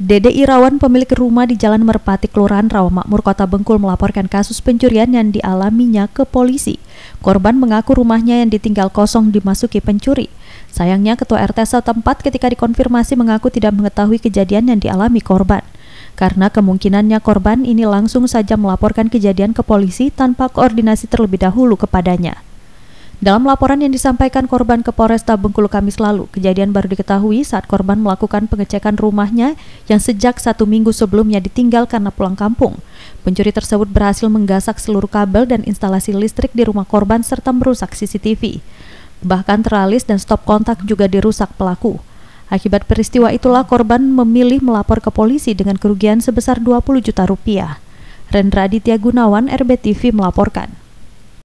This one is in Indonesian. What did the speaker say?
Dede Irawan, pemilik rumah di Jalan Merpati, Kelurahan Rawamakmur, Kota Bengkul melaporkan kasus pencurian yang dialaminya ke polisi. Korban mengaku rumahnya yang ditinggal kosong dimasuki pencuri. Sayangnya ketua RT setempat ketika dikonfirmasi mengaku tidak mengetahui kejadian yang dialami korban. Karena kemungkinannya korban ini langsung saja melaporkan kejadian ke polisi tanpa koordinasi terlebih dahulu kepadanya. Dalam laporan yang disampaikan korban ke Polresta Bengkulu Kamis lalu, kejadian baru diketahui saat korban melakukan pengecekan rumahnya yang sejak satu minggu sebelumnya ditinggal karena pulang kampung. Pencuri tersebut berhasil menggasak seluruh kabel dan instalasi listrik di rumah korban serta merusak CCTV. Bahkan teralis dan stop kontak juga dirusak pelaku. Akibat peristiwa itulah korban memilih melapor ke polisi dengan kerugian sebesar 20 juta rupiah. Rendra Aditya Gunawan, RBTV melaporkan.